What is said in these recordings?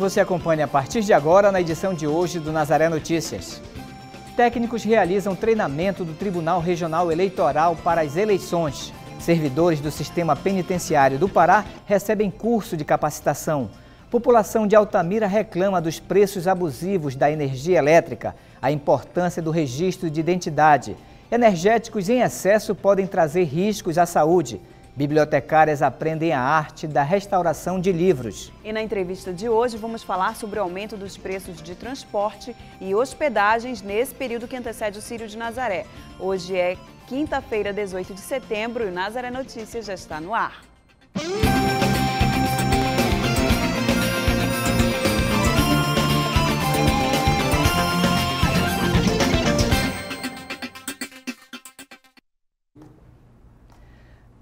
Você acompanha a partir de agora na edição de hoje do Nazaré Notícias. Técnicos realizam treinamento do Tribunal Regional Eleitoral para as eleições. Servidores do sistema penitenciário do Pará recebem curso de capacitação. População de Altamira reclama dos preços abusivos da energia elétrica, a importância do registro de identidade. Energéticos em excesso podem trazer riscos à saúde. Bibliotecárias aprendem a arte da restauração de livros. E na entrevista de hoje vamos falar sobre o aumento dos preços de transporte e hospedagens nesse período que antecede o Sírio de Nazaré. Hoje é quinta-feira, 18 de setembro, e o Nazaré Notícias já está no ar.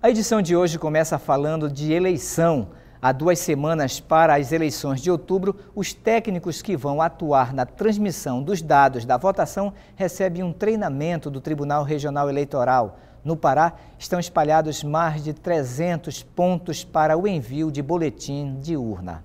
A edição de hoje começa falando de eleição. Há duas semanas para as eleições de outubro, os técnicos que vão atuar na transmissão dos dados da votação recebem um treinamento do Tribunal Regional Eleitoral. No Pará, estão espalhados mais de 300 pontos para o envio de boletim de urna.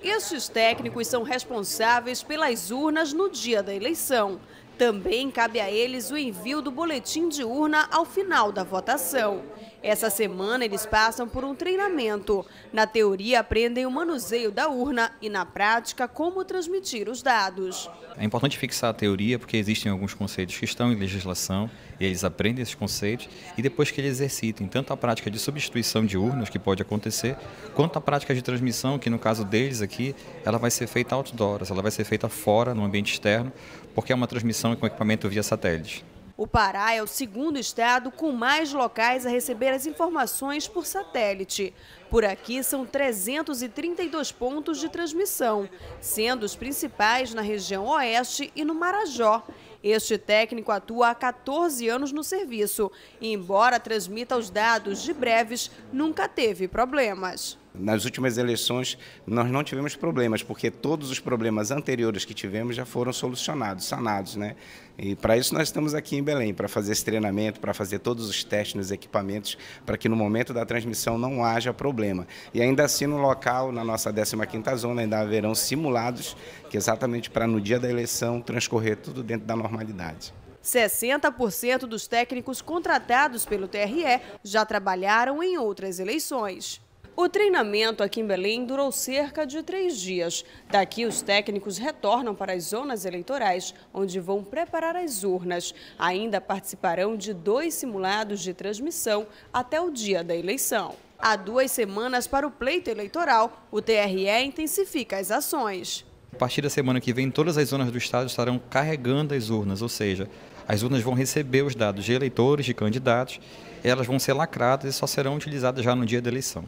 Estes técnicos são responsáveis pelas urnas no dia da eleição. Também cabe a eles o envio do boletim de urna ao final da votação. Essa semana eles passam por um treinamento. Na teoria aprendem o manuseio da urna e na prática como transmitir os dados. É importante fixar a teoria porque existem alguns conceitos que estão em legislação e eles aprendem esses conceitos e depois que eles exercitem tanto a prática de substituição de urnas que pode acontecer, quanto a prática de transmissão que no caso deles aqui, ela vai ser feita outdoors, ela vai ser feita fora, no ambiente externo, porque é uma transmissão com equipamento via satélite. O Pará é o segundo estado com mais locais a receber as informações por satélite. Por aqui são 332 pontos de transmissão, sendo os principais na região oeste e no Marajó. Este técnico atua há 14 anos no serviço e, embora transmita os dados de breves, nunca teve problemas. Nas últimas eleições, nós não tivemos problemas, porque todos os problemas anteriores que tivemos já foram solucionados, sanados. Né? E para isso nós estamos aqui em Belém, para fazer esse treinamento, para fazer todos os testes nos equipamentos, para que no momento da transmissão não haja problema. E ainda assim, no local, na nossa 15ª zona, ainda haverão simulados, que é exatamente para no dia da eleição transcorrer tudo dentro da normalidade. 60% dos técnicos contratados pelo TRE já trabalharam em outras eleições. O treinamento aqui em Belém durou cerca de três dias. Daqui, os técnicos retornam para as zonas eleitorais, onde vão preparar as urnas. Ainda participarão de dois simulados de transmissão até o dia da eleição. Há duas semanas para o pleito eleitoral, o TRE intensifica as ações. A partir da semana que vem, todas as zonas do estado estarão carregando as urnas, ou seja, as urnas vão receber os dados de eleitores, de candidatos, elas vão ser lacradas e só serão utilizadas já no dia da eleição.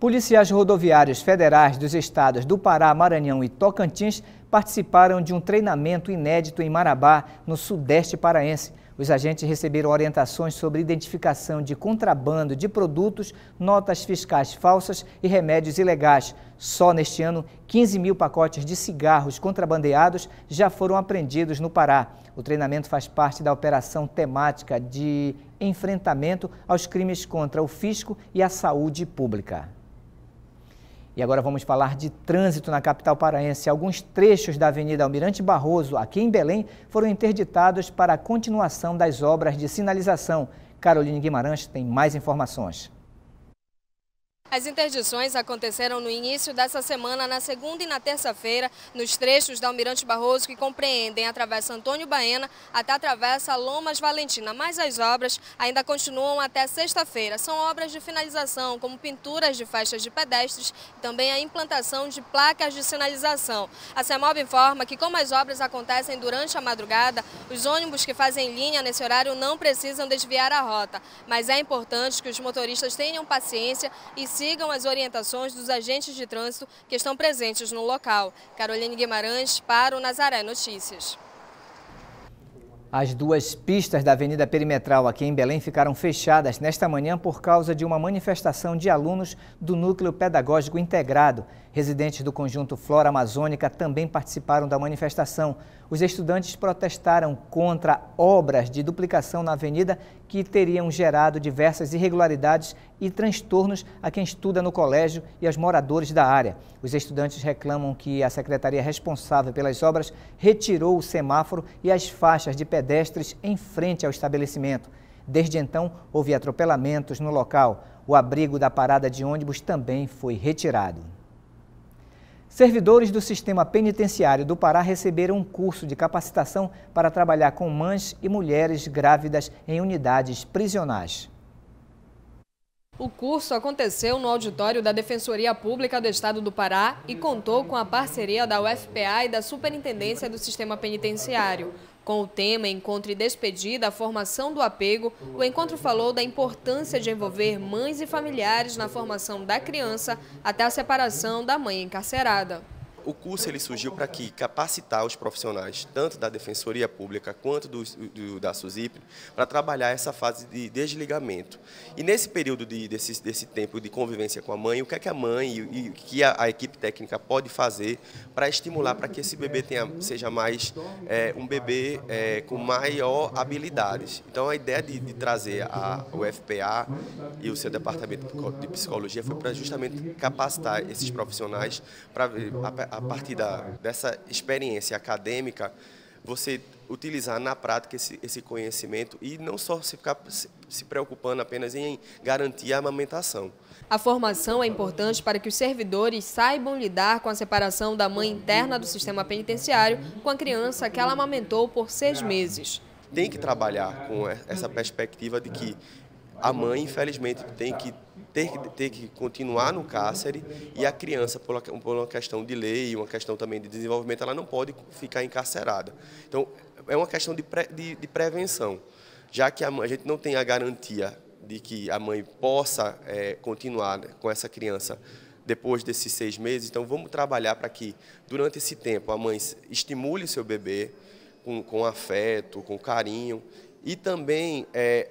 Policiais rodoviários federais dos estados do Pará, Maranhão e Tocantins participaram de um treinamento inédito em Marabá, no sudeste paraense. Os agentes receberam orientações sobre identificação de contrabando de produtos, notas fiscais falsas e remédios ilegais. Só neste ano, 15 mil pacotes de cigarros contrabandeados já foram apreendidos no Pará. O treinamento faz parte da operação temática de enfrentamento aos crimes contra o fisco e a saúde pública. E agora vamos falar de trânsito na capital paraense. Alguns trechos da Avenida Almirante Barroso, aqui em Belém, foram interditados para a continuação das obras de sinalização. Caroline Guimarães tem mais informações. As interdições aconteceram no início dessa semana, na segunda e na terça-feira, nos trechos da Almirante Barroso que compreendem a Travessa Antônio Baena até a Travessa Lomas Valentina. Mas as obras ainda continuam até sexta-feira. São obras de finalização, como pinturas de faixas de pedestres e também a implantação de placas de sinalização. A CEMOB informa que como as obras acontecem durante a madrugada, os ônibus que fazem linha nesse horário não precisam desviar a rota. Mas é importante que os motoristas tenham paciência e sigam as orientações dos agentes de trânsito que estão presentes no local. Caroline Guimarães para o Nazaré Notícias. As duas pistas da Avenida Perimetral aqui em Belém ficaram fechadas nesta manhã por causa de uma manifestação de alunos do Núcleo Pedagógico Integrado. Residentes do conjunto Flora Amazônica também participaram da manifestação. Os estudantes protestaram contra obras de duplicação na avenida que teriam gerado diversas irregularidades e transtornos a quem estuda no colégio e aos moradores da área. Os estudantes reclamam que a secretaria responsável pelas obras retirou o semáforo e as faixas de pedestres em frente ao estabelecimento. Desde então, houve atropelamentos no local. O abrigo da parada de ônibus também foi retirado. Servidores do sistema penitenciário do Pará receberam um curso de capacitação para trabalhar com mães e mulheres grávidas em unidades prisionais. O curso aconteceu no auditório da Defensoria Pública do Estado do Pará e contou com a parceria da UFPA e da Superintendência do Sistema Penitenciário. Com o tema Encontro e Despedida, a formação do apego, o encontro falou da importância de envolver mães e familiares na formação da criança até a separação da mãe encarcerada. O curso ele surgiu para que capacitar os profissionais, tanto da Defensoria Pública quanto do, do, da SUSIP, para trabalhar essa fase de desligamento. E nesse período de, desse, desse tempo de convivência com a mãe, o que é que a mãe e, que a, a, equipe técnica pode fazer para estimular para que esse bebê tenha, seja mais é, um bebê é, com maior habilidades. Então a ideia de, de trazer a, o FPA e o seu departamento de psicologia foi para justamente capacitar esses profissionais para a, a partir da, dessa experiência acadêmica, você utilizar na prática esse, esse conhecimento e não só se ficar se preocupando apenas em garantir a amamentação. A formação é importante para que os servidores saibam lidar com a separação da mãe interna do sistema penitenciário com a criança que ela amamentou por seis meses. Tem que trabalhar com essa perspectiva de que a mãe, infelizmente, tem que ter, ter que continuar no cárcere e a criança, por uma questão de lei, uma questão também de desenvolvimento, ela não pode ficar encarcerada. Então, é uma questão de, pre, de, de prevenção, já que a, a gente não tem a garantia de que a mãe possa é, continuar né, com essa criança depois desses seis meses. Então, vamos trabalhar para que, durante esse tempo, a mãe estimule seu bebê com, com afeto, com carinho e também é,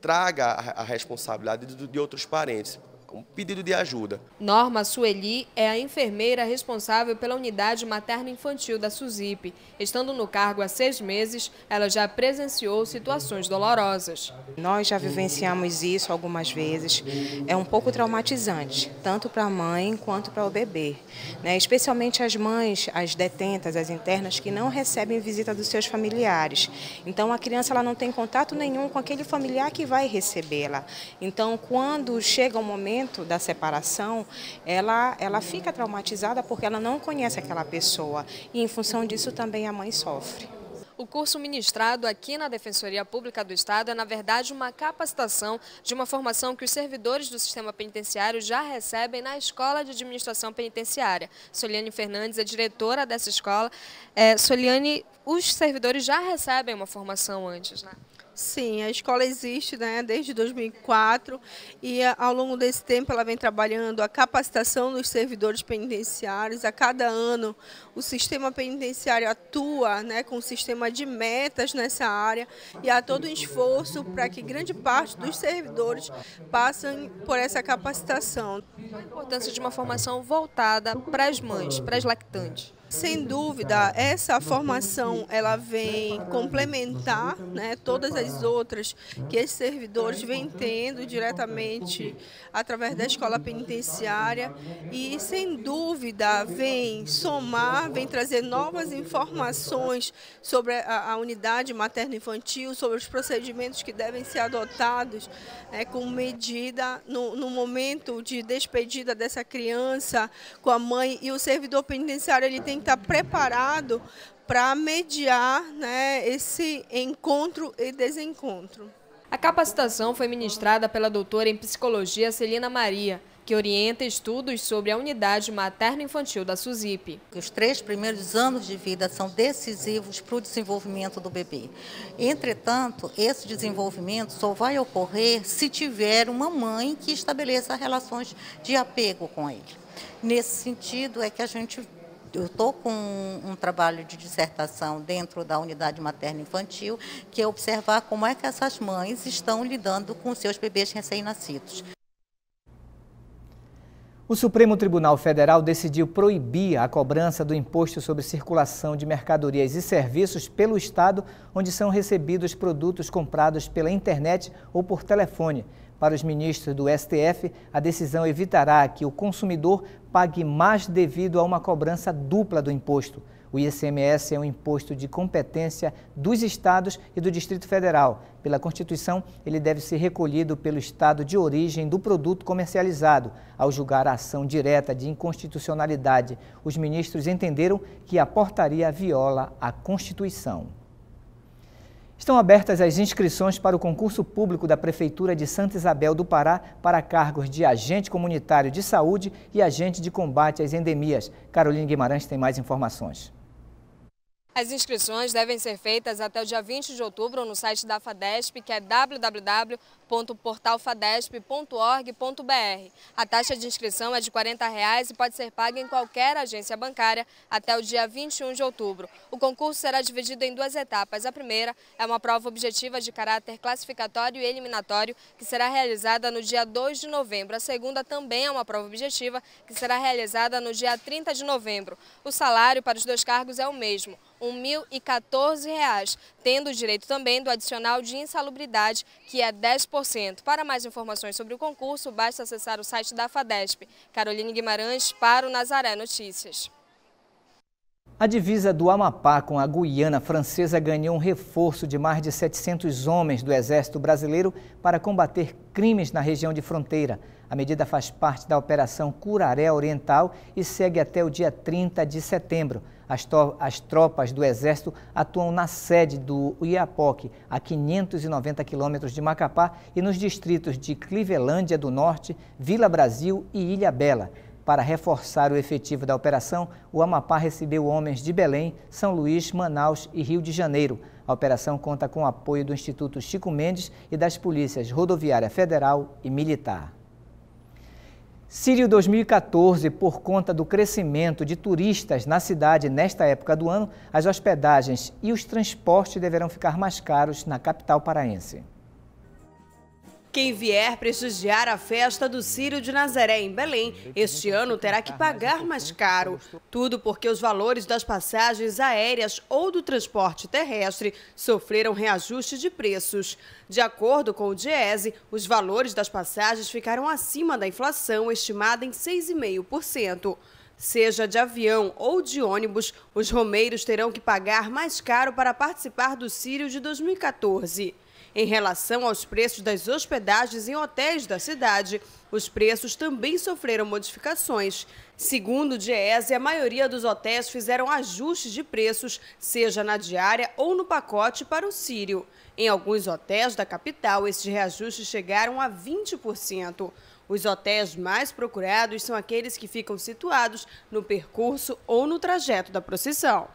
traga a responsabilidade de outros parentes um pedido de ajuda. Norma Sueli é a enfermeira responsável pela unidade materno-infantil da SUSIP. Estando no cargo há seis meses, ela já presenciou situações dolorosas. Nós já vivenciamos isso algumas vezes. É um pouco traumatizante, tanto para a mãe quanto para o bebê. Né? Especialmente as mães, as detentas, as internas, que não recebem visita dos seus familiares. Então a criança ela não tem contato nenhum com aquele familiar que vai recebê-la. Então quando chega o momento momento da separação, ela, ela fica traumatizada porque ela não conhece aquela pessoa. E em função disso também a mãe sofre. O curso ministrado aqui na Defensoria Pública do Estado é, na verdade, uma capacitação de uma formação que os servidores do sistema penitenciário já recebem na Escola de Administração Penitenciária. Soliane Fernandes é diretora dessa escola. É, Soliane, os servidores já recebem uma formação antes, né? Sim, a escola existe né, desde 2004 e eh, ao longo desse tempo ela vem trabalhando a capacitação dos servidores penitenciários. A cada ano o sistema penitenciário atua né, com um sistema de metas nessa área e há todo um esforço para que grande parte dos servidores passem por essa capacitação. Qual a importância de uma formação voltada para as mães, para as lactantes? Sem dúvida, essa formação ela vem complementar né, todas as outras que esses servidores vêm tendo diretamente através da escola penitenciária e, sem dúvida, vem somar, vem trazer novas informações sobre a, a unidade materno-infantil, sobre os procedimentos que devem ser adotados né, como medida no, no momento de despedida dessa criança com a mãe e o servidor penitenciário ele tem está preparado para mediar né, esse encontro e desencontro. A capacitação foi ministrada pela doutora em psicologia Celina Maria, que orienta estudos sobre a unidade materno-infantil da SUSIP. Os três primeiros anos de vida são decisivos para o desenvolvimento do bebê. Entretanto, esse desenvolvimento só vai ocorrer se tiver uma mãe que estabeleça relações de apego com ele. Nesse sentido é que a gente eu estou com um, trabalho de dissertação dentro da unidade materna infantil, que é observar como é que essas mães estão lidando com seus bebês recém-nascidos. O Supremo Tribunal Federal decidiu proibir a cobrança do imposto sobre circulação de mercadorias e serviços pelo Estado onde são recebidos produtos comprados pela internet ou por telefone. Para os ministros do STF, a decisão evitará que o consumidor pague mais devido a uma cobrança dupla do imposto. O ICMS é um imposto de competência dos estados e do Distrito Federal. Pela Constituição, ele deve ser recolhido pelo estado de origem do produto comercializado. Ao julgar a ação direta de inconstitucionalidade, os ministros entenderam que a portaria viola a Constituição. Estão abertas as inscrições para o concurso público da Prefeitura de Santa Isabel do Pará para cargos de agente comunitário de saúde e agente de combate às endemias. Carolina Guimarães tem mais informações. As inscrições devem ser feitas até o dia 20 de outubro no site da FADESP, que é www www.portalfadesp.org.br. A taxa de inscrição é de R$ 40,00 reais e pode ser paga em qualquer agência bancária até o dia 21 de outubro. O concurso será dividido em duas etapas. A primeira é uma prova objetiva de caráter classificatório e eliminatório, que será realizada no dia 2 de novembro. A segunda também é uma prova objetiva, que será realizada no dia 30 de novembro. O salário para os dois cargos é o mesmo, R$ 1.014, tendo o direito também do adicional de insalubridade, que é 10%. 100%. Para mais informações sobre o concurso, basta acessar o site da FADESP. Caroline Guimarães para o Nazaré Notícias. A divisa do Amapá com a Guiana Francesa ganhou um reforço de mais de 700 homens do Exército Brasileiro para combater crimes na região de fronteira. A medida faz parte da Operação Curaré Oriental e segue até o dia 30 de setembro. As, tropas do Exército atuam na sede do Iapoc, a 590 quilômetros de Macapá, e nos distritos de Clivelândia do Norte, Vila Brasil e Ilha Bela. Para reforçar o efetivo da operação, o Amapá recebeu homens de Belém, São Luís, Manaus e Rio de Janeiro. A operação conta com o apoio do Instituto Chico Mendes e das polícias Rodoviária Federal e Militar. Sírio 2014, por conta do crescimento de turistas na cidade nesta época do ano, as hospedagens e os transportes deverão ficar mais caros na capital paraense. Quem vier prestigiar a festa do Círio de Nazaré em Belém, este ano terá que pagar mais caro. Tudo porque os valores das passagens aéreas ou do transporte terrestre sofreram reajuste de preços. De acordo com o Diese, os valores das passagens ficaram acima da inflação, estimada em 6,5%. Seja de avião ou de ônibus, os romeiros terão que pagar mais caro para participar do Círio de 2014. Em relação aos preços das hospedagens em hotéis da cidade, os preços também sofreram modificações. Segundo o DIESE, a maioria dos hotéis fizeram ajustes de preços, seja na diária ou no pacote para o Sírio. Em alguns hotéis da capital, esses reajustes chegaram a 20%. Os hotéis mais procurados são aqueles que ficam situados no percurso ou no trajeto da procissão.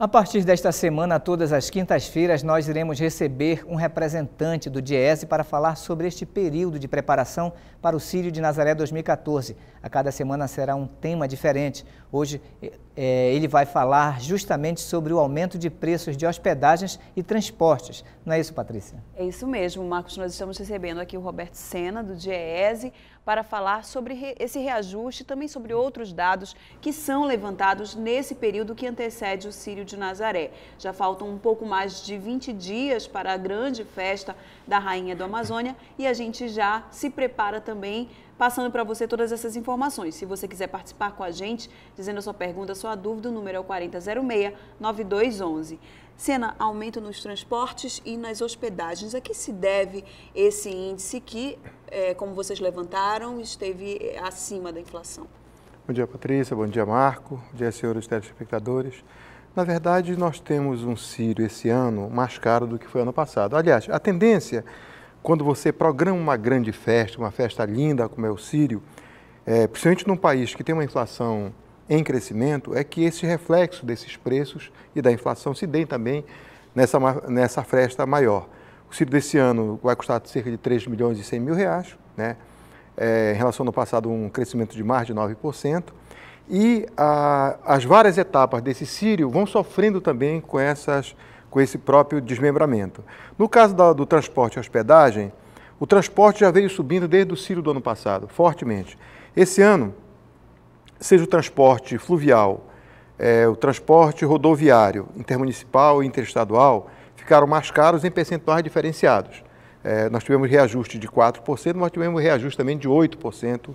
A partir desta semana, todas as quintas-feiras, nós iremos receber um representante do DIESE para falar sobre este período de preparação para o Sírio de Nazaré 2014. A cada semana será um tema diferente. Hoje eh, é, ele vai falar justamente sobre o aumento de preços de hospedagens e transportes. Não é isso, Patrícia? É isso mesmo, Marcos. Nós estamos recebendo aqui o Roberto Sena, do DIEESE, para falar sobre esse reajuste e também sobre outros dados que são levantados nesse período que antecede o Sírio de Nazaré. Já faltam um pouco mais de 20 dias para a grande festa da Rainha do Amazônia e a gente já se prepara também passando para você todas essas informações. Se você quiser participar com a gente, dizendo a sua pergunta, a sua dúvida, o número é o 4006-9211. Cena aumento nos transportes e nas hospedagens. A que se deve esse índice que, é, como vocês levantaram, esteve é, acima da inflação? Bom dia, Patrícia. Bom dia, Marco. Bom dia, senhores telespectadores. Na verdade, nós temos um sírio esse ano mais caro do que foi ano passado. Aliás, a tendência quando você programa uma grande festa, uma festa linda como é o Sírio, é, principalmente num país que tem uma inflação em crescimento, é que esse reflexo desses preços e da inflação se dê também nessa, nessa festa maior. O Sírio desse ano vai custar cerca de 3 milhões e 100 mil reais, né? É, em relação ao passado, um crescimento de mais de 9%. E a, as várias etapas desse Sírio vão sofrendo também com essas com esse próprio desmembramento. No caso do transporte e hospedagem, o transporte já veio subindo desde o ciclo do ano passado, fortemente. Esse ano, seja o transporte fluvial, é, o transporte rodoviário, intermunicipal e interestadual, ficaram mais caros em percentuais diferenciados. É, nós tivemos reajuste de 4%, mas tivemos reajuste também de 8%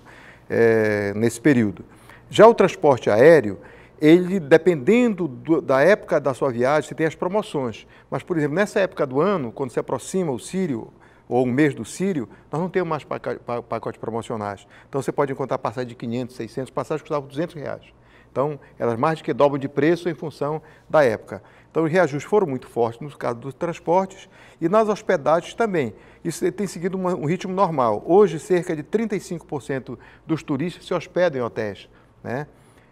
é, nesse período. Já o transporte aéreo, ele, dependendo do, da época da sua viagem, você tem as promoções. Mas, por exemplo, nessa época do ano, quando se aproxima o Sírio, ou o mês do Sírio, nós não temos mais pacotes promocionais. Então, você pode encontrar passagem de 500, 600, passagens que custavam 200 reais. Então, elas mais do que dobram de preço em função da época. Então, os reajustes foram muito fortes no caso dos transportes e nas hospedagens também. Isso tem seguido um ritmo normal. Hoje, cerca de 35% dos turistas se hospedam em hotéis. Né?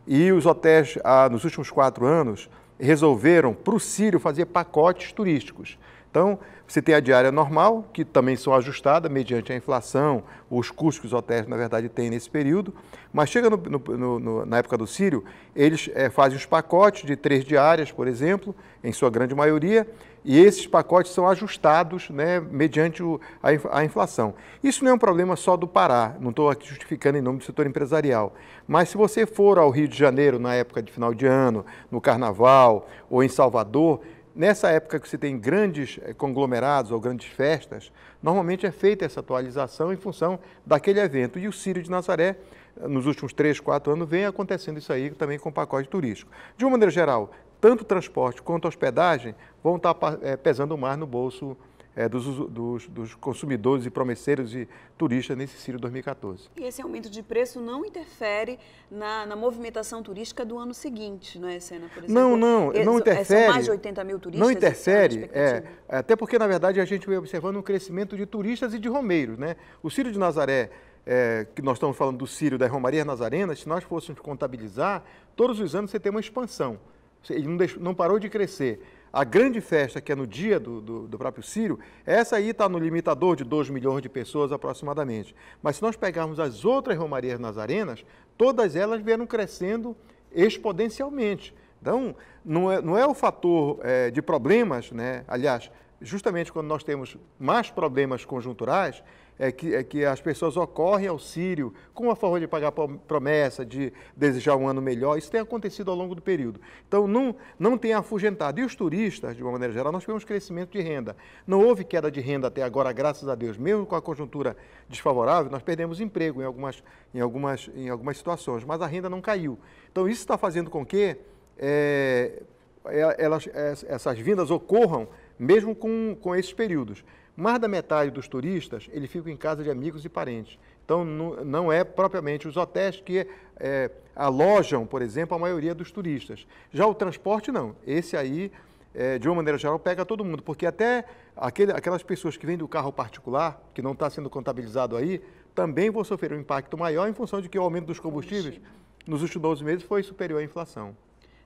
E os hotéis, ah, nos últimos quatro anos, resolveram, para o Sírio, fazer pacotes turísticos. Então, você tem a diária normal, que também são ajustadas mediante a inflação, os custos que os hotéis, na verdade, têm nesse período. Mas chega no, no, no, na época do Sírio, eles é, fazem os pacotes de três diárias, por exemplo, em sua grande maioria, e esses pacotes são ajustados né, mediante o, a, a, inflação. Isso não é um problema só do Pará, não estou aqui justificando em nome do setor empresarial, mas se você for ao Rio de Janeiro na época de final de ano, no Carnaval ou em Salvador, nessa época que você tem grandes eh, conglomerados ou grandes festas, normalmente é feita essa atualização em função daquele evento. E o Círio de Nazaré eh, nos últimos 3, 4 anos, vem acontecendo isso aí também com o pacote turístico. De uma maneira geral, tanto transporte quanto hospedagem vão tá estar eh, é, pesando mais no bolso é, dos, dos, dos, consumidores e promesseiros e turistas nesse Ciro 2014. E esse aumento de preço não interfere na, na movimentação turística do ano seguinte, não é, Sena? Por não, não, não interfere. São mais de 80 mil turistas? Não é interfere, é, até porque, na verdade, a gente vem observando um crescimento de turistas e de romeiros. Né? O Ciro de Nazaré, é, que nós estamos falando do Ciro das Romarias Nazarenas, se nós fôssemos contabilizar, todos os anos você tem uma expansão ele não, deixou, não parou de crescer. A grande festa, que é no dia do, do, do próprio Sírio, essa aí está no limitador de 2 milhões de pessoas aproximadamente. Mas se nós pegarmos as outras romarias nazarenas, todas elas vieram crescendo exponencialmente. Então, não é, não é o fator é, de problemas, né? aliás, justamente quando nós temos mais problemas conjunturais, é que, é que as pessoas ocorrem ao sírio com a forma de pagar promessa, de desejar um ano melhor. Isso tem acontecido ao longo do período. Então, não, não tem afugentado. E os turistas, de uma maneira geral, nós tivemos crescimento de renda. Não houve queda de renda até agora, graças a Deus. Mesmo com a conjuntura desfavorável, nós perdemos emprego em algumas, em algumas, em algumas situações, mas a renda não caiu. Então, isso está fazendo com que é, elas, essas vindas ocorram mesmo com, com esses períodos. Mais da metade dos turistas, ele fica em casa de amigos e parentes. Então, não, é propriamente os hotéis que é, alojam, por exemplo, a maioria dos turistas. Já o transporte, não. Esse aí, é, de uma maneira geral, pega todo mundo, porque até aquele, aquelas pessoas que vêm do carro particular, que não está sendo contabilizado aí, também vão sofrer um impacto maior em função de que o aumento dos combustíveis nos últimos 12 meses foi superior à inflação.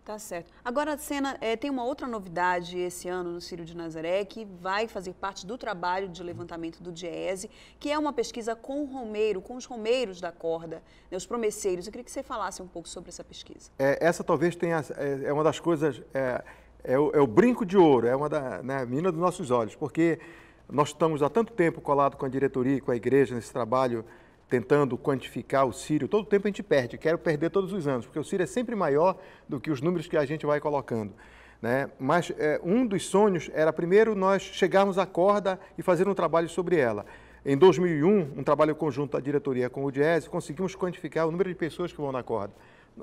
Tá certo. Agora, Sena, é, tem uma outra novidade esse ano no Círio de Nazaré que vai fazer parte do trabalho de levantamento do DIESE, que é uma pesquisa com o Romeiro, com os Romeiros da Corda, né, os promesseiros. Eu queria que você falasse um pouco sobre essa pesquisa. É, essa talvez tenha, é, é uma das coisas, é, é o, é o, brinco de ouro, é uma da né, mina dos nossos olhos, porque nós estamos há tanto tempo colado com a diretoria e com a igreja nesse trabalho tentando quantificar o Sírio. Todo tempo a gente perde, quero perder todos os anos, porque o Sírio é sempre maior do que os números que a gente vai colocando. Né? Mas é, um dos sonhos era primeiro nós chegarmos à corda e fazer um trabalho sobre ela. Em 2001, um trabalho conjunto da diretoria com o Diese, conseguimos quantificar o número de pessoas que vão na corda.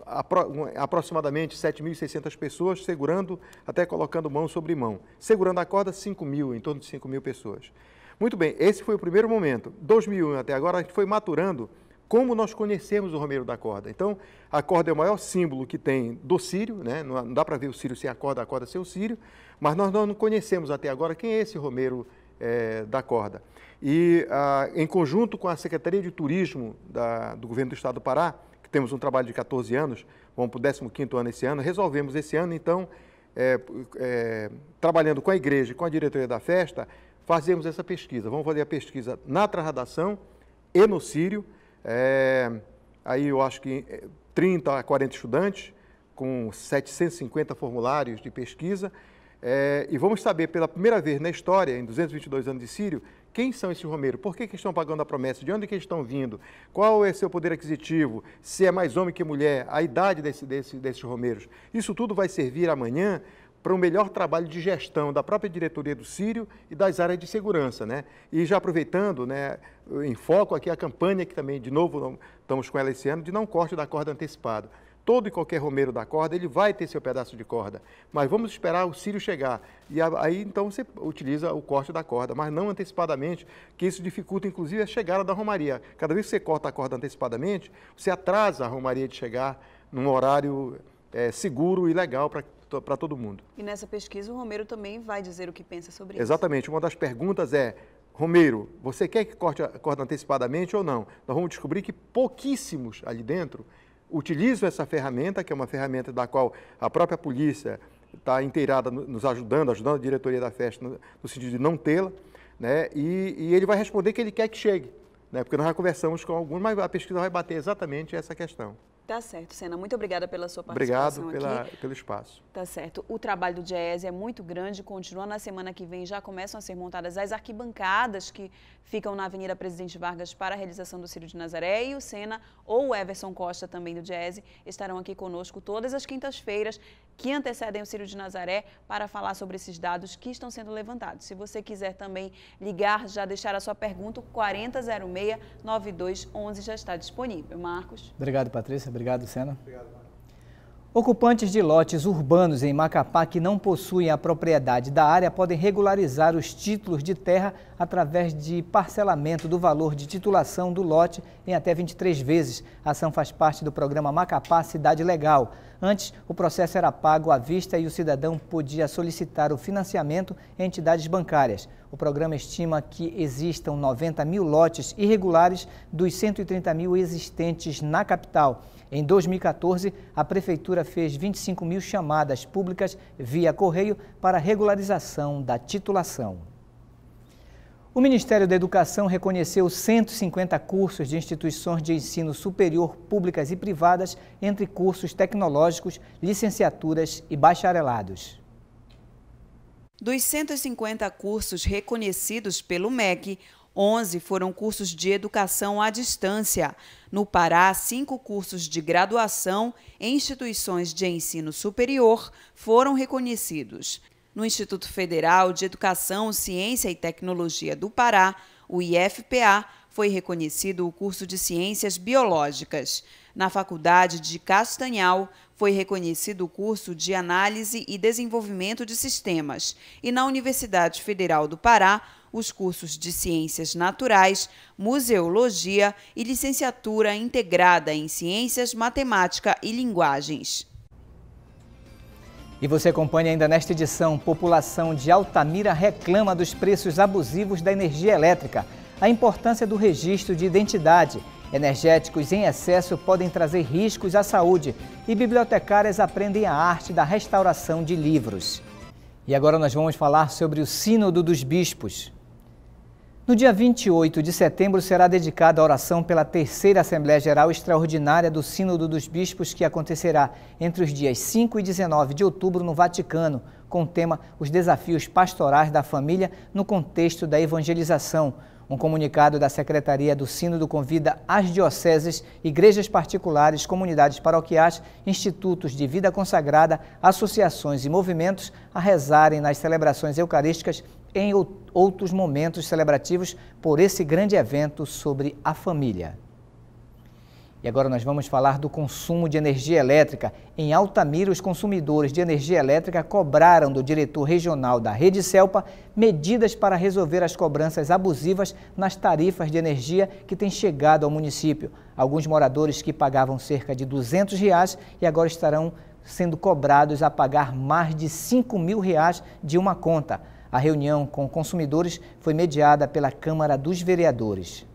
Apro aproximadamente 7.600 pessoas segurando, até colocando mão sobre mão. Segurando a corda, 5 mil, em torno de 5 mil pessoas. Muito bem, esse foi o primeiro momento. 2001 até agora, a gente foi maturando como nós conhecemos o Romeiro da Corda. Então, a corda é o maior símbolo que tem do Sírio, né? não dá para ver o Sírio sem a corda, a corda sem o Sírio, mas nós não conhecemos até agora quem é esse Romeiro é, da Corda. E, em conjunto com a Secretaria de Turismo da, do Governo do Estado do Pará, que temos um trabalho de 14 anos, vamos para o 15 ano esse ano, resolvemos esse ano, então, é, é, trabalhando com a igreja e com a diretoria da festa, fazemos essa pesquisa. Vamos fazer a pesquisa na traradação e no Sírio. É, aí eu acho que 30 é, a 40 estudantes, com 750 formulários de pesquisa. É, e vamos saber pela primeira vez na história, em 222 anos de Sírio, quem são esses romeiros, por que, que estão pagando a promessa, de onde que estão vindo, qual é seu poder aquisitivo, se é mais homem que mulher, a idade desse, desse, desses romeiros. Isso tudo vai servir amanhã para um melhor trabalho de gestão da própria diretoria do Sírio e das áreas de segurança. Né? E já aproveitando, né, em foco aqui a campanha que também, de novo, estamos com ela esse ano, de não corte da corda antecipada todo e qualquer romeiro da corda, ele vai ter seu pedaço de corda. Mas vamos esperar o Sírio chegar. E aí então você utiliza o corte da corda, mas não antecipadamente, que isso dificulta inclusive a chegada da romaria. Cada vez que você corta a corda antecipadamente, você atrasa a romaria de chegar num horário é, seguro e legal para para todo mundo. E nessa pesquisa o Romero também vai dizer o que pensa sobre Exatamente. isso. Exatamente. Uma das perguntas é: Romero, você quer que corte, corte antecipadamente ou não? Nós vamos descobrir que pouquíssimos ali dentro utilizam essa ferramenta, que é uma ferramenta da qual a própria polícia está inteirada, nos ajudando, ajudando a diretoria da festa no, sentido de não tê-la, né? E, e, ele vai responder que ele quer que chegue, né? Porque nós já conversamos com alguns, mas a pesquisa vai bater exatamente essa questão. Tá certo, Senna. Muito obrigada pela sua participação. Obrigado pela, aqui. pelo espaço. Tá certo. O trabalho do Diese é muito grande, continua na semana que vem. Já começam a ser montadas as arquibancadas que ficam na Avenida Presidente Vargas para a realização do Círio de Nazaré e o Sena ou o Everson Costa, também do Jazz, estarão aqui conosco todas as quintas-feiras que antecedem o Círio de Nazaré para falar sobre esses dados que estão sendo levantados. Se você quiser também ligar, já deixar a sua pergunta, 4006-9211 já está disponível. Marcos. Obrigado, Patrícia. Obrigado, Sena. Obrigado, Marcos. Ocupantes de lotes urbanos em Macapá que não possuem a propriedade da área podem regularizar os títulos de terra através de parcelamento do valor de titulação do lote em até 23 vezes. A ação faz parte do programa Macapá Cidade Legal. Antes, o processo era pago à vista e o cidadão podia solicitar o financiamento em entidades bancárias. O programa estima que existam 90 mil lotes irregulares dos 130 mil existentes na capital. Em 2014, a Prefeitura fez 25 mil chamadas públicas via correio para regularização da titulação. O Ministério da Educação reconheceu 150 cursos de instituições de ensino superior públicas e privadas, entre cursos tecnológicos, licenciaturas e bacharelados. Dos 150 cursos reconhecidos pelo MEC, 11 foram cursos de educação à distância. No Pará, cinco cursos de graduação em instituições de ensino superior foram reconhecidos. No Instituto Federal de Educação, Ciência e Tecnologia do Pará, o IFPA, foi reconhecido o curso de Ciências Biológicas. Na Faculdade de Castanhal, foi reconhecido o curso de Análise e Desenvolvimento de Sistemas e na Universidade Federal do Pará os cursos de Ciências Naturais, Museologia e Licenciatura Integrada em Ciências, Matemática e Linguagens. E você acompanha ainda nesta edição: população de Altamira reclama dos preços abusivos da energia elétrica, a importância do registro de identidade Energéticos em excesso podem trazer riscos à saúde e bibliotecárias aprendem a arte da restauração de livros. E agora nós vamos falar sobre o Sínodo dos Bispos. No dia 28 de setembro será dedicada a oração pela terceira Assembleia Geral Extraordinária do Sínodo dos Bispos, que acontecerá entre os dias 5 e 19 de outubro no Vaticano, com o tema Os Desafios Pastorais da Família no Contexto da Evangelização um comunicado da Secretaria do Sínodo convida as dioceses, igrejas particulares, comunidades paroquiais, institutos de vida consagrada, associações e movimentos a rezarem nas celebrações eucarísticas em outros momentos celebrativos por esse grande evento sobre a família. E agora nós vamos falar do consumo de energia elétrica. Em Altamira, os consumidores de energia elétrica cobraram do diretor regional da Rede Celpa medidas para resolver as cobranças abusivas nas tarifas de energia que têm chegado ao município. Alguns moradores que pagavam cerca de R$ 200 reais e agora estarão sendo cobrados a pagar mais de R$ 5 mil reais de uma conta. A reunião com consumidores foi mediada pela Câmara dos Vereadores.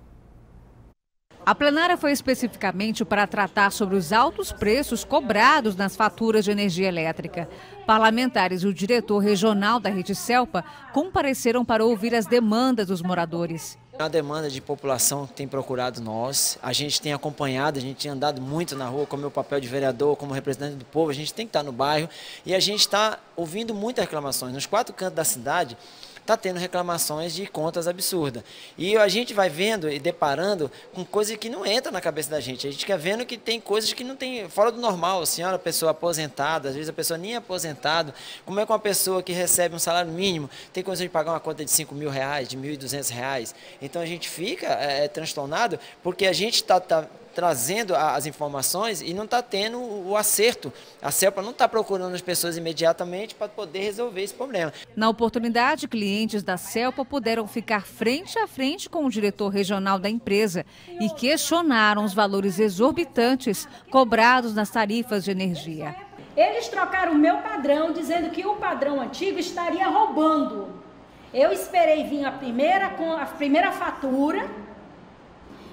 A plenária foi especificamente para tratar sobre os altos preços cobrados nas faturas de energia elétrica. Parlamentares e o diretor regional da Rede Celpa compareceram para ouvir as demandas dos moradores. É a demanda de população tem procurado nós, a gente tem acompanhado, a gente tem andado muito na rua, como meu é papel de vereador, como representante do povo, a gente tem que estar no bairro e a gente está ouvindo muitas reclamações. Nos quatro cantos da cidade, está tendo reclamações de contas absurdas. E a gente vai vendo e deparando com coisas que não entram na cabeça da gente. A gente quer vendo que tem coisas que não tem fora do normal. Senhora, pessoa aposentada, às vezes a pessoa nem é aposentado. Como é que uma pessoa que recebe um salário mínimo tem condições de pagar uma conta de 5 mil reais, de 1.200 reais? Então a gente fica é, é transtornado porque a gente está tá, tá trazendo as informações e não está tendo o acerto. A CELPA não está procurando as pessoas imediatamente para poder resolver esse problema. Na oportunidade, clientes da CELPA puderam ficar frente a frente com o diretor regional da empresa e questionaram os valores exorbitantes cobrados nas tarifas de energia. Eles trocaram o meu padrão, dizendo que o padrão antigo estaria roubando. Eu esperei vir a primeira, a primeira fatura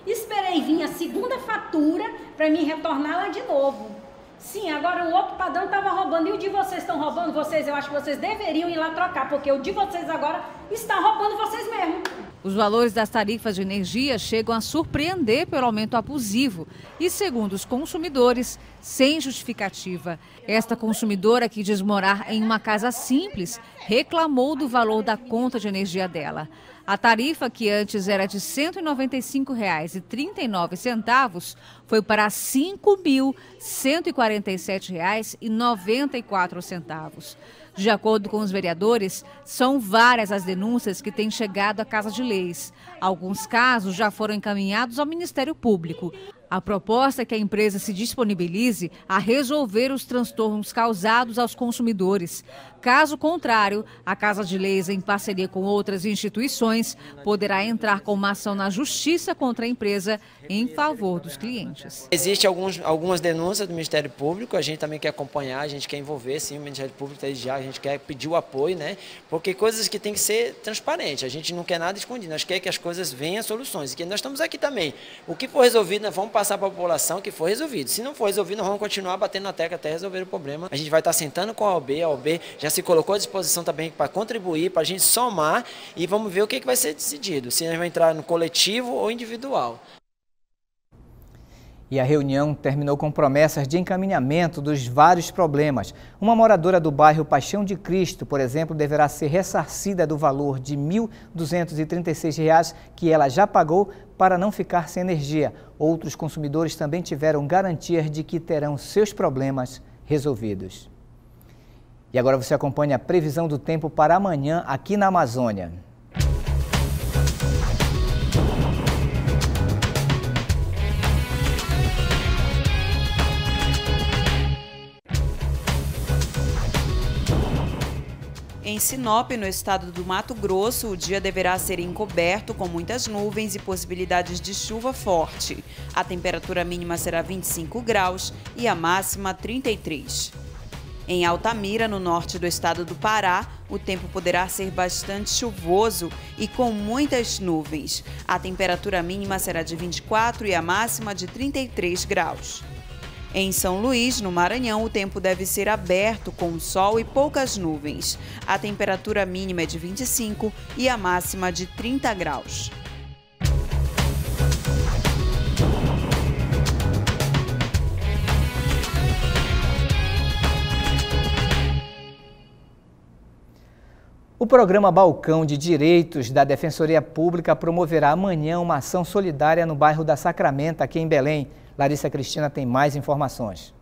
Esperei vir a segunda fatura para me retorná-la de novo. Sim, agora o outro padrão estava roubando. E o de vocês estão roubando? Vocês, eu acho que vocês deveriam ir lá trocar, porque o de vocês agora está roubando vocês mesmo. Os valores das tarifas de energia chegam a surpreender pelo aumento abusivo e, segundo os consumidores, sem justificativa. Esta consumidora que diz morar em uma casa simples reclamou do valor da conta de energia dela. A tarifa, que antes era de R$ 195,39, foi para R$ 5.147,94. De acordo com os vereadores, são várias as denúncias que têm chegado à Casa de Leis. Alguns casos já foram encaminhados ao Ministério Público. A proposta é que a empresa se disponibilize a resolver os transtornos causados aos consumidores. Caso contrário, a Casa de Leis, em parceria com outras instituições, poderá entrar com uma ação na justiça contra a empresa em favor dos clientes. Existem algumas denúncias do Ministério Público, a gente também quer acompanhar, a gente quer envolver, sim, o Ministério Público já, a gente quer pedir o apoio, né? Porque coisas que tem que ser transparente, a gente não quer nada escondido, nós quer que as coisas venham soluções. E nós estamos aqui também. O que for resolvido, nós vamos passar para a população que for resolvido. Se não for resolvido, nós vamos continuar batendo na tecla até resolver o problema. A gente vai estar sentando com a OB, a OB já já se colocou à disposição também para contribuir, para a gente somar e vamos ver o que, que vai ser decidido, se a gente vai entrar no coletivo ou individual. E a reunião terminou com promessas de encaminhamento dos vários problemas. Uma moradora do bairro Paixão de Cristo, por exemplo, deverá ser ressarcida do valor de R$ 1.236 que ela já pagou para não ficar sem energia. Outros consumidores também tiveram garantias de que terão seus problemas resolvidos. E agora você acompanha a previsão do tempo para amanhã aqui na Amazônia. Em Sinop, no estado do Mato Grosso, o dia deverá ser encoberto com muitas nuvens e possibilidades de chuva forte. A temperatura mínima será 25 graus e a máxima 33. Em Altamira, no norte do estado do Pará, o tempo poderá ser bastante chuvoso e com muitas nuvens. A temperatura mínima será de 24 e a máxima de 33 graus. Em São Luís, no Maranhão, o tempo deve ser aberto com sol e poucas nuvens. A temperatura mínima é de 25 e a máxima de 30 graus. O programa Balcão de Direitos da Defensoria Pública promoverá amanhã uma ação solidária no bairro da Sacramento, aqui em Belém. Larissa Cristina tem mais informações.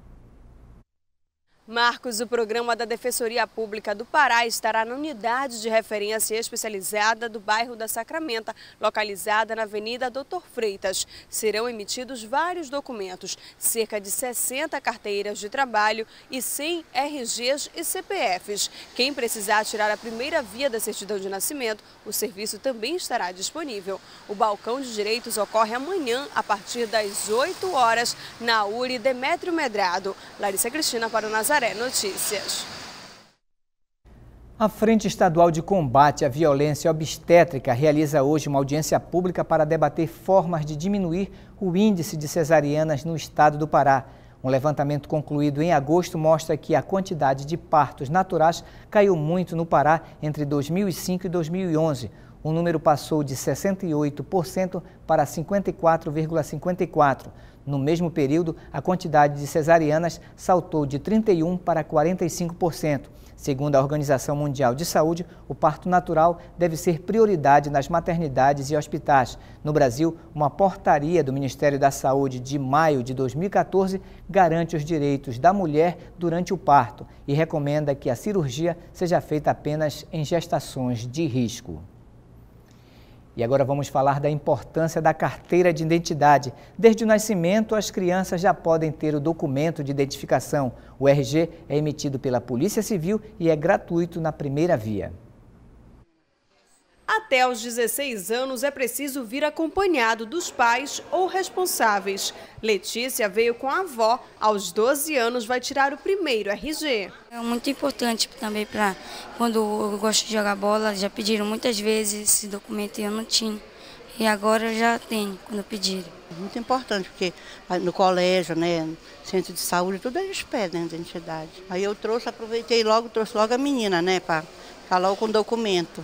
Marcos, o programa da Defensoria Pública do Pará estará na unidade de referência especializada do bairro da Sacramenta, localizada na Avenida Doutor Freitas. Serão emitidos vários documentos, cerca de 60 carteiras de trabalho e 100 RGs e CPFs. Quem precisar tirar a primeira via da certidão de nascimento, o serviço também estará disponível. O balcão de direitos ocorre amanhã, a partir das 8 horas, na URI Demétrio Medrado. Larissa Cristina para o Nazaré. Santaré Notícias. A Frente Estadual de Combate à Violência Obstétrica realiza hoje uma audiência pública para debater formas de diminuir o índice de cesarianas no estado do Pará. Um levantamento concluído em agosto mostra que a quantidade de partos naturais caiu muito no Pará entre 2005 e 2011 o número passou de 68% para 54,54%. No mesmo período, a quantidade de cesarianas saltou de 31% para 45%. Segundo a Organização Mundial de Saúde, o parto natural deve ser prioridade nas maternidades e hospitais. No Brasil, uma portaria do Ministério da Saúde de maio de 2014 garante os direitos da mulher durante o parto e recomenda que a cirurgia seja feita apenas em gestações de risco. E agora vamos falar da importância da carteira de identidade. Desde o nascimento, as crianças já podem ter o documento de identificação. O RG é emitido pela Polícia Civil e é gratuito na primeira via. Até os 16 anos é preciso vir acompanhado dos pais ou responsáveis. Letícia veio com a avó, aos 12 anos vai tirar o primeiro RG. É muito importante também para quando eu gosto de jogar bola, já pediram muitas vezes esse documento e eu não tinha. E agora eu já tenho, quando pediram. É muito importante, porque no colégio, né, centro de saúde, tudo eles pedem a né, identidade. Aí eu trouxe, aproveitei logo, trouxe logo a menina, né, para ficar logo com o documento.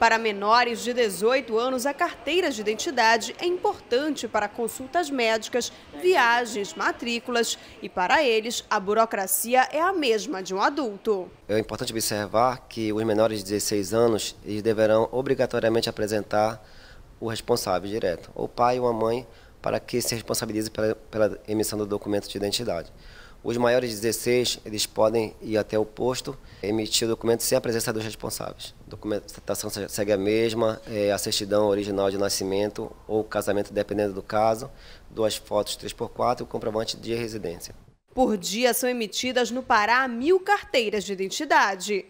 Para menores de 18 anos, a carteira de identidade é importante para consultas médicas, viagens, matrículas e para eles a burocracia é a mesma de um adulto. É importante observar que os menores de 16 anos eles deverão obrigatoriamente apresentar o responsável direto, ou pai ou a mãe, para que se responsabilize pela, pela emissão do documento de identidade. Os maiores de 16, eles podem ir até o posto, emitir o documento sem a presença dos responsáveis documentação segue a mesma, é, a certidão original de nascimento ou casamento, dependendo do caso, duas fotos 3x4 e o comprovante de residência. Por dia são emitidas no Pará mil carteiras de identidade.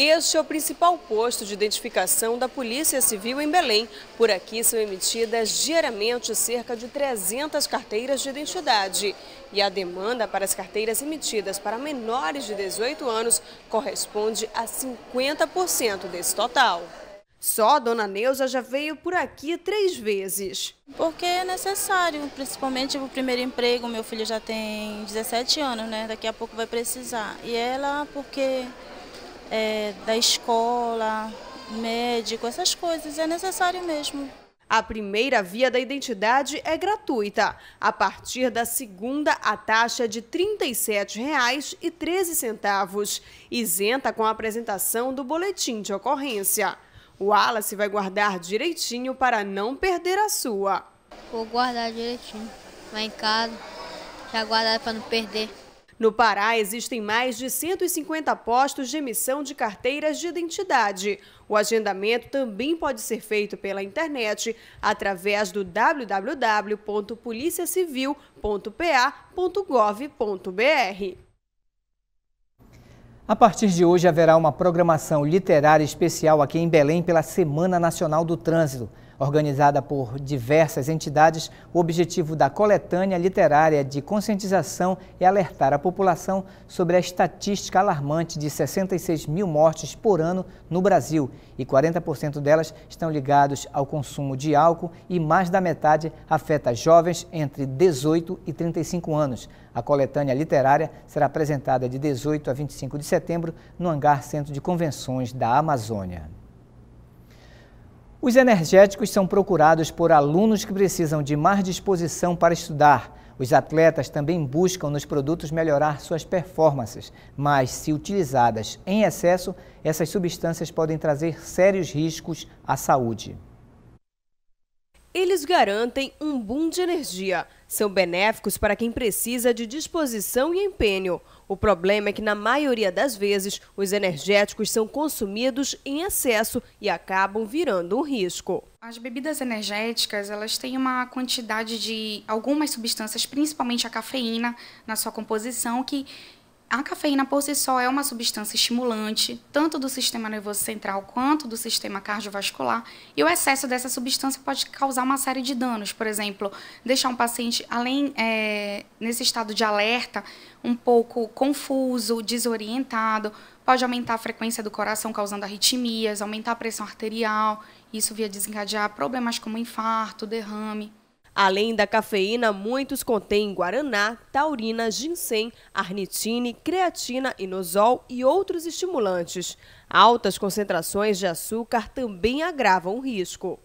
Este é o principal posto de identificação da Polícia Civil em Belém. Por aqui são emitidas diariamente cerca de 300 carteiras de identidade. E a demanda para as carteiras emitidas para menores de 18 anos corresponde a 50% desse total. Só a dona Neuza já veio por aqui três vezes. Porque é necessário, principalmente o primeiro emprego. Meu filho já tem 17 anos, né? Daqui a pouco vai precisar. E ela, porque é, da escola, médico, essas coisas. É necessário mesmo. A primeira via da identidade é gratuita. A partir da segunda, a taxa é de R$ 37,13, isenta com a apresentação do boletim de ocorrência. O Wallace vai guardar direitinho para não perder a sua. Vou guardar direitinho. vai em casa, já guardar para não perder. No Pará, existem mais de 150 postos de emissão de carteiras de identidade. O agendamento também pode ser feito pela internet através do www.policiacivil.pa.gov.br. A partir de hoje haverá uma programação literária especial aqui em Belém pela Semana Nacional do Trânsito. Organizada por diversas entidades, o objetivo da coletânea literária de conscientização é alertar a população sobre a estatística alarmante de 66 mil mortes por ano no Brasil e 40% delas estão ligados ao consumo de álcool e mais da metade afeta jovens entre 18 e 35 anos. A coletânea literária será apresentada de 18 a 25 de setembro no Hangar Centro de Convenções da Amazônia. Os energéticos são procurados por alunos que precisam de mais disposição para estudar. Os atletas também buscam nos produtos melhorar suas performances, mas se utilizadas em excesso, essas substâncias podem trazer sérios riscos à saúde. Eles garantem um boom de energia. São benéficos para quem precisa de disposição e empenho. O problema é que, na maioria das vezes, os energéticos são consumidos em excesso e acabam virando um risco. As bebidas energéticas, elas têm uma quantidade de algumas substâncias, principalmente a cafeína, na sua composição, que a cafeína por si só é uma substância estimulante, tanto do sistema nervoso central quanto do sistema cardiovascular, e o excesso dessa substância pode causar uma série de danos, por exemplo, deixar um paciente, além é, nesse estado de alerta, um pouco confuso, desorientado, pode aumentar a frequência do coração, causando arritmias, aumentar a pressão arterial, isso via desencadear problemas como infarto, derrame. Além da cafeína, muitos contêm guaraná, taurina, ginseng, arnitine, creatina, inosol e outros estimulantes. Altas concentrações de açúcar também agravam o risco.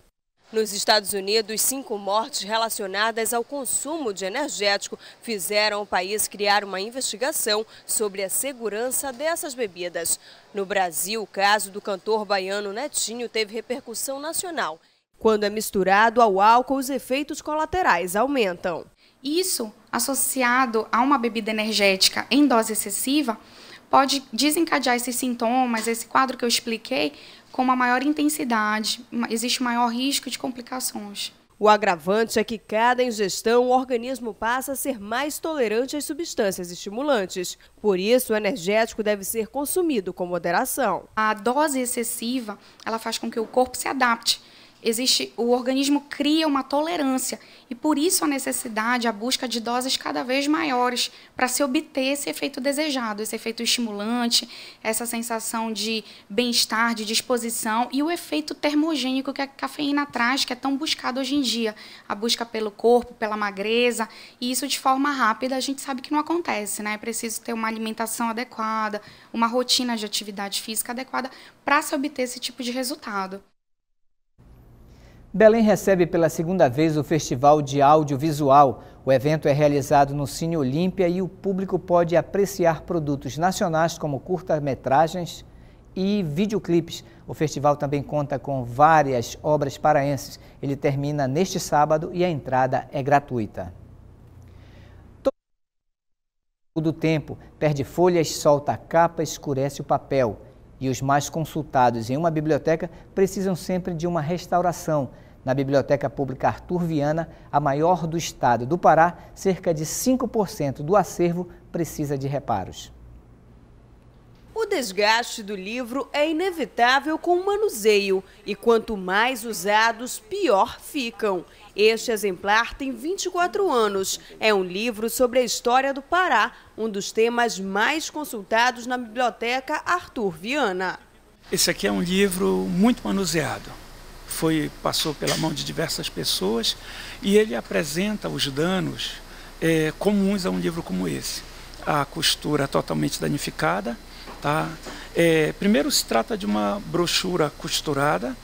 Nos Estados Unidos, cinco mortes relacionadas ao consumo de energético fizeram o país criar uma investigação sobre a segurança dessas bebidas. No Brasil, o caso do cantor baiano Netinho teve repercussão nacional. Quando é misturado ao álcool, os efeitos colaterais aumentam. Isso, associado a uma bebida energética em dose excessiva, pode desencadear esses sintomas, esse quadro que eu expliquei, com uma maior intensidade, existe maior risco de complicações. O agravante é que cada ingestão o organismo passa a ser mais tolerante às substâncias estimulantes. Por isso, o energético deve ser consumido com moderação. A dose excessiva, ela faz com que o corpo se adapte existe o organismo cria uma tolerância e por isso a necessidade, a busca de doses cada vez maiores para se obter esse efeito desejado, esse efeito estimulante, essa sensação de bem-estar, de disposição e o efeito termogênico que a cafeína traz, que é tão buscado hoje em dia, a busca pelo corpo, pela magreza, e isso de forma rápida a gente sabe que não acontece, né? É preciso ter uma alimentação adequada, uma rotina de atividade física adequada para se obter esse tipo de resultado. Belém recebe pela segunda vez o Festival de Audiovisual. O evento é realizado no Cine Olímpia e o público pode apreciar produtos nacionais como curta metragens e videoclipes. O festival também conta com várias obras paraenses. Ele termina neste sábado e a entrada é gratuita. Todo o tempo perde folhas, solta a capa, escurece o papel e os mais consultados em uma biblioteca precisam sempre de uma restauração. Na Biblioteca Pública Arthur Viana, a maior do estado do Pará, cerca de 5% do acervo precisa de reparos. O desgaste do livro é inevitável com o manuseio e quanto mais usados, pior ficam. Este exemplar tem 24 anos. É um livro sobre a história do Pará, um dos temas mais consultados na biblioteca Arthur Viana. Esse aqui é um livro muito manuseado foi, passou pela mão de diversas pessoas, e ele apresenta os danos é, comuns a um livro como esse. A costura totalmente danificada. Tá? É, primeiro se trata de uma brochura costurada.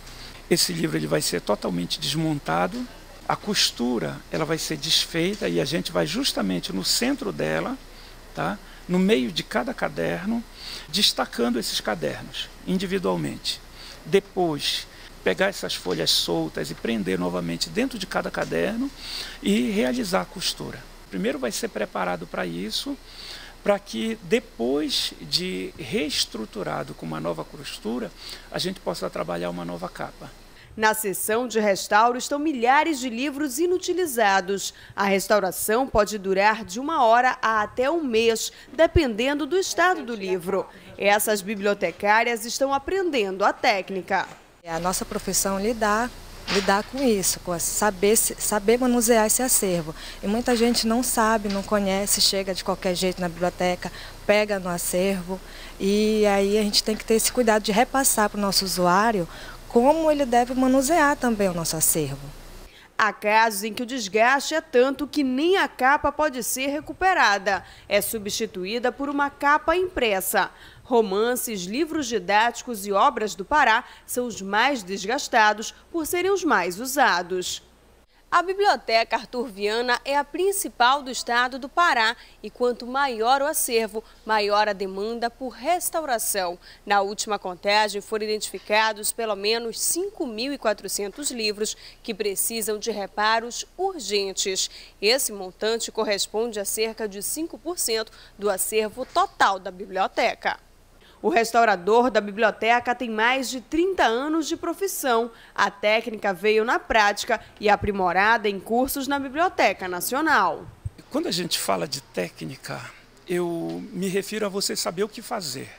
Esse livro ele vai ser totalmente desmontado. A costura ela vai ser desfeita e a gente vai justamente no centro dela, tá? no meio de cada caderno, destacando esses cadernos individualmente. Depois pegar essas folhas soltas e prender novamente dentro de cada caderno e realizar a costura. Primeiro vai ser preparado para isso, para que depois de reestruturado com uma nova costura, a gente possa trabalhar uma nova capa. Na seção de restauro estão milhares de livros inutilizados. A restauração pode durar de uma hora a até um mês, dependendo do estado do livro. Essas bibliotecárias estão aprendendo a técnica. É a nossa profissão lidar lidar com isso, com saber, saber manusear esse acervo. E muita gente não sabe, não conhece, chega de qualquer jeito na biblioteca, pega no acervo. E aí a gente tem que ter esse cuidado de repassar para o nosso usuário como ele deve manusear também o nosso acervo. Há casos em que o desgaste é tanto que nem a capa pode ser recuperada. É substituída por uma capa impressa. Romances, livros didáticos e obras do Pará são os mais desgastados por serem os mais usados. A Biblioteca Arthur Viana é a principal do estado do Pará e quanto maior o acervo, maior a demanda por restauração. Na última contagem foram identificados pelo menos 5.400 livros que precisam de reparos urgentes. Esse montante corresponde a cerca de 5% do acervo total da biblioteca. O restaurador da biblioteca tem mais de 30 anos de profissão. A técnica veio na prática e aprimorada em cursos na Biblioteca Nacional. Quando a gente fala de técnica, eu me refiro a você saber o que fazer.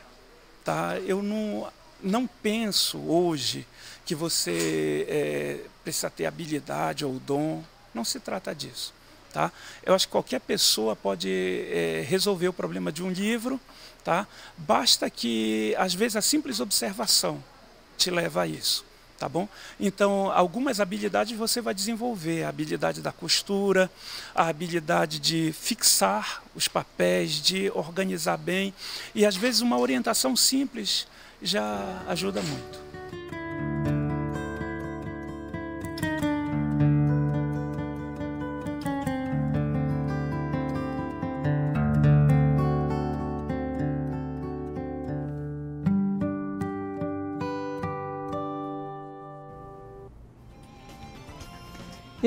Tá? Eu não, não penso hoje que você é, precisa ter habilidade ou dom. Não se trata disso. Tá? Eu acho que qualquer pessoa pode é, resolver o problema de um livro, tá? basta que, às vezes, a simples observação te leva a isso. Tá bom? Então, algumas habilidades você vai desenvolver: a habilidade da costura, a habilidade de fixar os papéis, de organizar bem. E às vezes, uma orientação simples já ajuda muito.